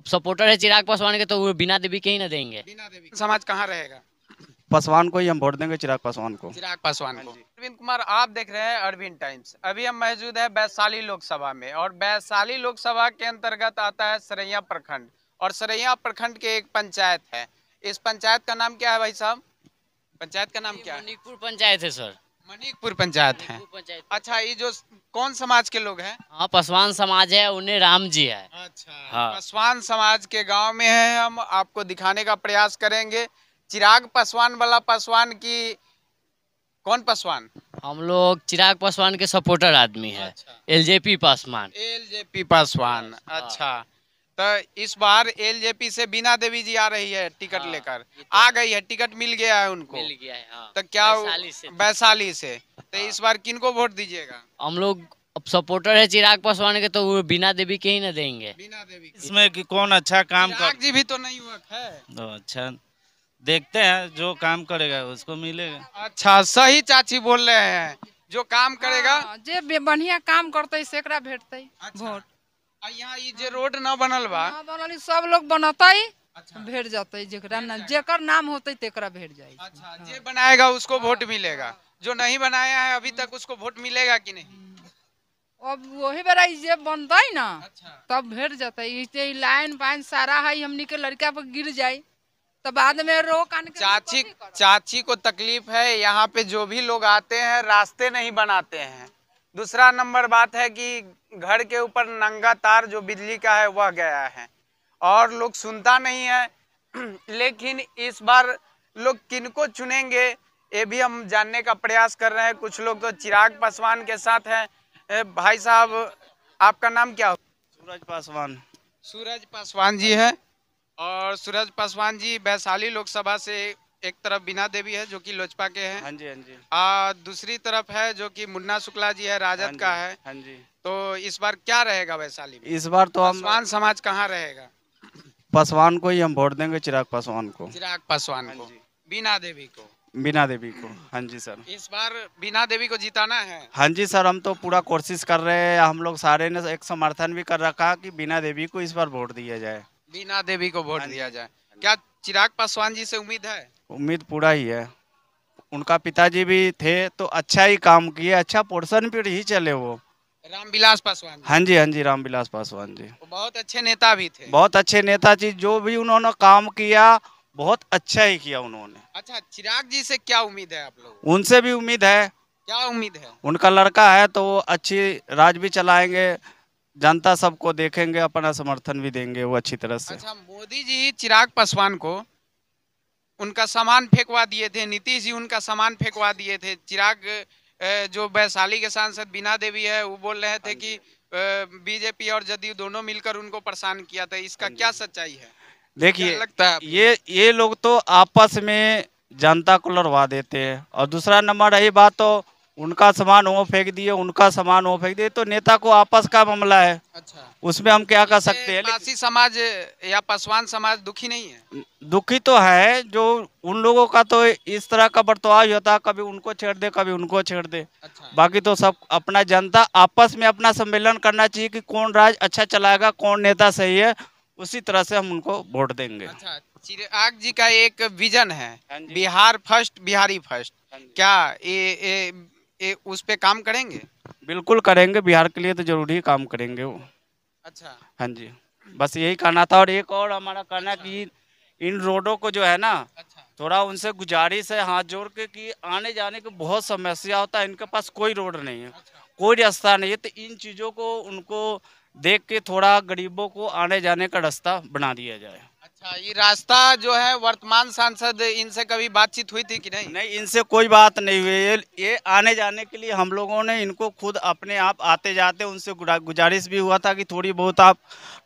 अब सपोर्टर है चिराग पासवान के तो वो बिना देवी के ही ना देंगे बिना देवी समाज कहाँ रहेगा पासवान को ही हम वोट देंगे चिराग पासवान को चिराग पासवान को अरविंद कुमार आप देख रहे हैं अरविंद टाइम्स अभी हम मौजूद है वैशाली लोकसभा में और वैशाली लोकसभा के अंतर्गत आता है सरैया प्रखंड और सरैया प्रखंड के एक पंचायत है इस पंचायत का नाम क्या है भाई साहब पंचायत का नाम क्या है पंचायत है सर मनिकपुर पंचायत है अच्छा ये जो कौन समाज के लोग हैं हाँ पसवान समाज है उन्हें राम जी है अच्छा हाँ। पासवान समाज के गांव में है हम आपको दिखाने का प्रयास करेंगे चिराग पासवान वाला पासवान की कौन पसवान हम लोग चिराग पासवान के सपोर्टर आदमी है L J P Paswan L J P Paswan अच्छा, हाँ। अच्छा। तो इस बार एलजेपी से बीना देवी जी आ रही है टिकट हाँ, लेकर तो आ गई है टिकट मिल गया है उनको मिल गया है हाँ, तो क्या वैशाली से, तो हाँ। इस बार किनको वोट दीजिएगा हम लोग अब सपोर्टर है चिराग पासवान के तो वो बीना देवी के ही ना देंगे बीना देवी इसमें कि कौन अच्छा काम कर जी भी तो नहीं हुआ है तो अच्छा देखते हैं जो काम करेगा उसको मिलेगा अच्छा सही चाची बोल रहे हैं जो काम करेगा हाँ, जे बढ़िया काम करते भेटते अच्छा। यहाँ रोड न बनल बनल सब लोग बनता अच्छा। ही भेट जाते जेकरा ना जेकर नाम होते तेकरा भेट जाए अच्छा जे बनाएगा उसको वोट हाँ। मिलेगा जो नहीं बनाया है अभी तक उसको वोट मिलेगा कि नहीं हम्म। अब वही बेरा जे बनता है ना अच्छा। तब भेट जाता है लाइन पाइन सारा है हमने के लड़का पर गिर जाए तो बाद में रोक आने चाची चाची को तकलीफ है यहाँ पे जो भी लोग आते हैं रास्ते नहीं बनाते हैं दूसरा नंबर बात है कि घर के ऊपर नंगा तार जो बिजली का है वह गया है और लोग सुनता नहीं है लेकिन इस बार लोग किनको चुनेंगे ये भी हम जानने का प्रयास कर रहे हैं कुछ लोग तो चिराग पासवान के साथ हैं भाई साहब आपका नाम क्या हो सूरज पासवान सूरज पासवान जी है और सूरज पासवान जी वैशाली लोकसभा से एक तरफ बिना देवी है जो कि लोजपा के हैं हाँ जी हाँ जी आ, दूसरी तरफ है जो कि मुन्ना शुक्ला जी है राजद हाँ का है हाँ जी तो इस बार क्या रहेगा वैशाली इस बार तो हम समाज कहाँ रहेगा पासवान को ही हम वोट देंगे चिराग पासवान को चिराग पासवान हाँ को बिना देवी को बिना देवी को हाँ जी सर इस बार बिना देवी को जिताना है हाँ जी सर हम तो पूरा कोशिश कर रहे हैं हम लोग सारे ने एक समर्थन भी कर रखा कि बिना देवी को इस बार वोट दिया जाए बिना देवी को वोट हाँ दिया जाए क्या चिराग पासवान जी से उम्मीद है उम्मीद पूरा ही है उनका पिताजी भी थे तो अच्छा ही काम किए अच्छा पोर्सन पर ही चले वो रामविलास पासवान हाँ जी हाँ जी रामविलास पासवान जी बहुत अच्छे नेता भी थे बहुत अच्छे नेता जी जो भी उन्होंने काम किया बहुत अच्छा ही किया उन्होंने अच्छा चिराग जी से क्या उम्मीद है आप लोग उनसे भी उम्मीद है क्या उम्मीद है उनका लड़का है तो वो अच्छी राज भी चलाएंगे जनता सबको देखेंगे अपना समर्थन भी देंगे वो अच्छी तरह से अच्छा मोदी जी चिराग पासवान को उनका सामान फेंकवा दिए थे नीतीश जी उनका सामान फेंकवा दिए थे चिराग जो वैशाली के सांसद बीना देवी है वो बोल रहे थे हाँ कि बीजेपी और जदयू दोनों मिलकर उनको परेशान किया था इसका हाँ क्या सच्चाई है देखिए लगता है ये ये लोग तो आपस में जनता को लड़वा देते हैं और दूसरा नंबर रही बात तो उनका सामान वो फेंक दिए उनका सामान वो फेंक दिए तो नेता को आपस का मामला है अच्छा उसमें हम क्या कर सकते हैं है समाज या पासवान समाज दुखी नहीं है दुखी तो है जो उन लोगों का तो इस तरह का बर्ताव होता है कभी उनको छेड़ दे कभी उनको छेड़ दे अच्छा। बाकी तो सब अपना जनता आपस में अपना सम्मेलन करना चाहिए की कौन राज अच्छा चलाएगा कौन नेता सही है उसी तरह से हम उनको वोट देंगे अच्छा, चिराग जी का एक विजन है हाँ बिहार फर्स्ट बिहारी फर्स्ट हाँ क्या ये ए, उस पे काम करेंगे बिल्कुल करेंगे बिहार के लिए तो जरूरी ही काम करेंगे वो अच्छा हाँ जी बस यही कहना था और एक और हमारा कहना अच्छा। कि इन रोडों को जो है ना अच्छा। थोड़ा उनसे गुजारिश है हाथ जोड़ के कि आने जाने की बहुत समस्या होता है इनके पास कोई रोड नहीं है अच्छा। कोई रास्ता नहीं है तो इन चीज़ों को उनको देख के थोड़ा गरीबों को आने जाने का रास्ता बना दिया जाए अच्छा ये रास्ता जो है वर्तमान सांसद इनसे कभी बातचीत हुई थी कि नहीं नहीं इनसे कोई बात नहीं हुई ये, ये आने जाने के लिए हम लोगों ने इनको खुद अपने आप आते जाते उनसे गुजारिश भी हुआ था कि थोड़ी बहुत आप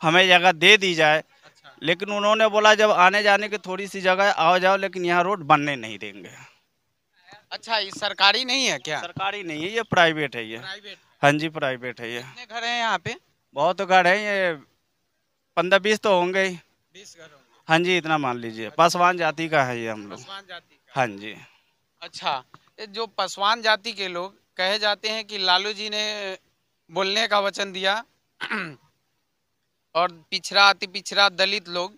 हमें जगह दे दी जाए अच्छा। लेकिन उन्होंने बोला जब आने जाने की थोड़ी सी जगह आओ जाओ लेकिन यहाँ रोड बनने नहीं देंगे अच्छा ये सरकारी नहीं है क्या सरकारी नहीं है ये प्राइवेट है ये हाँ जी प्राइवेट है ये घर है यहाँ पे बहुत घर है ये पंद्रह बीस तो होंगे ही बीस घर हाँ जी इतना मान लीजिए पासवान जाति का है ये हम लोग जाति हाँ जी अच्छा जो पासवान जाति के लोग कहे जाते हैं कि लालू जी ने बोलने का वचन दिया और पिछड़ा अति पिछड़ा दलित लोग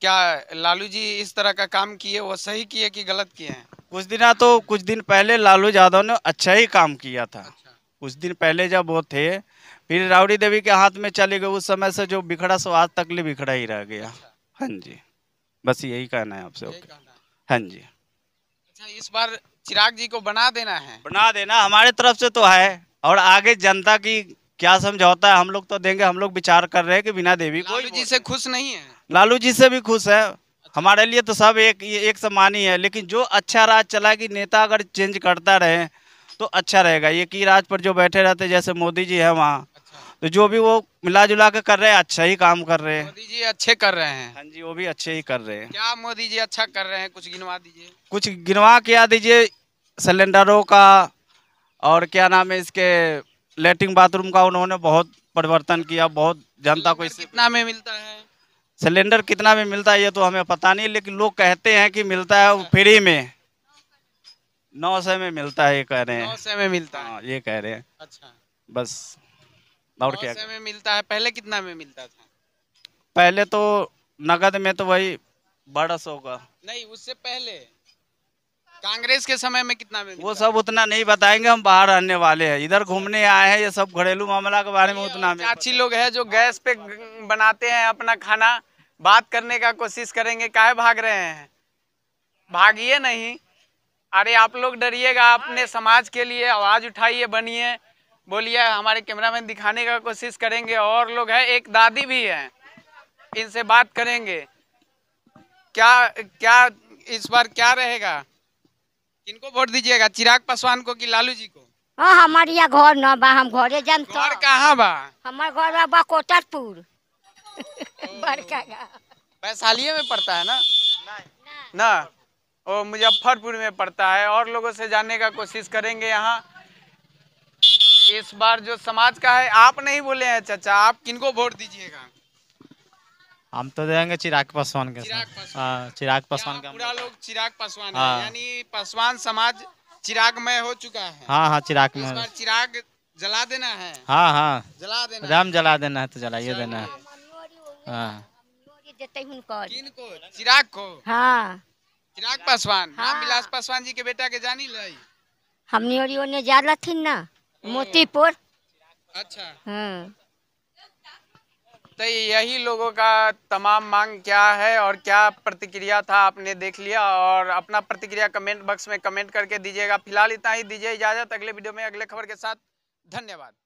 क्या लालू जी इस तरह का काम किए वो सही किए कि गलत किए हैं कुछ दिन तो कुछ दिन पहले लालू यादव ने अच्छा ही काम किया था अच्छा। कुछ दिन पहले जब वो थे फिर रावड़ी देवी के हाथ में चले गए उस समय से जो बिखड़ा सो आज तक लिए बिखड़ा ही रह गया अच्छा। हाँ जी बस यही कहना है आपसे ओके हाँ जी अच्छा इस बार चिराग जी को बना देना है बना देना हमारे तरफ से तो है और आगे जनता की क्या समझौता है हम लोग तो देंगे हम लोग विचार कर रहे हैं कि बिना देवी को लालू जी से खुश नहीं है लालू जी से भी खुश है अच्छा। हमारे लिए तो सब एक एक समान ही है लेकिन जो अच्छा राज चला कि नेता अगर चेंज करता रहे तो अच्छा रहेगा ये की राज पर जो बैठे रहते जैसे मोदी जी है वहाँ तो जो भी वो मिला जुला के कर रहे हैं अच्छा ही काम कर रहे हैं मोदी जी अच्छे कर रहे हैं हाँ जी वो भी अच्छे ही कर रहे हैं क्या मोदी जी अच्छा कर रहे हैं कुछ गिनवा दीजिए कुछ गिनवा क्या दीजिए सिलेंडरों का और क्या नाम है इसके लेटरिन बाथरूम का उन्होंने बहुत परिवर्तन किया बहुत जनता को इससे कितना में मिलता है सिलेंडर कितना में मिलता है ये तो हमें पता नहीं लेकिन लोग कहते हैं कि मिलता है फ्री में नौ सौ में मिलता है ये कह रहे हैं नौ सौ में मिलता है हाँ, ये कह रहे हैं अच्छा बस और क्या में मिलता है पहले कितना में मिलता था पहले तो नगद में तो वही बड़ा सौ का नहीं उससे पहले कांग्रेस के समय में कितना में वो सब उतना नहीं बताएंगे हम बाहर आने वाले हैं इधर घूमने आए हैं ये सब घरेलू मामला के बारे में उतना में अच्छी लोग हैं जो गैस पे बनाते हैं अपना खाना बात करने का कोशिश करेंगे काहे भाग रहे हैं भागिए नहीं अरे आप लोग डरिएगा अपने समाज के लिए आवाज उठाइए बनिए बोलिए हमारे कैमरामैन दिखाने का कोशिश करेंगे और लोग हैं एक दादी भी हैं इनसे बात करेंगे क्या क्या इस बार क्या रहेगा किनको वोट दीजिएगा चिराग पासवान को कि लालू जी को हाँ हमारे यहाँ घर न बा हम घरे जन घर कहाँ बा हमारे घर बा कोटरपुर बड़का वैशाली में पड़ता है ना ना, ना। मुजफ्फरपुर में पड़ता है और लोगों से जानने का कोशिश करेंगे यहाँ इस बार जो समाज का है आप नहीं बोले हैं चाचा आप किनको वोट दीजिएगा हम तो देंगे चिराग पासवान के चिराग पासवान हाँ, का पूरा लोग चिराग पासवान हाँ। यानी पासवान समाज चिराग में हो चुका है हाँ हाँ चिराग में चिराग जला देना है हाँ हाँ जला देना राम जला देना है तो जलाइए देना है हाँ चिराग को हाँ चिराग पासवान हाँ विलास पासवान जी के बेटा के जानी लाई हमने और ने जा थी ना मोतीपुर अच्छा हाँ तो यही लोगों का तमाम मांग क्या है और क्या प्रतिक्रिया था आपने देख लिया और अपना प्रतिक्रिया कमेंट बॉक्स में कमेंट करके दीजिएगा फिलहाल इतना ही दीजिए इजाजत अगले वीडियो में अगले खबर के साथ धन्यवाद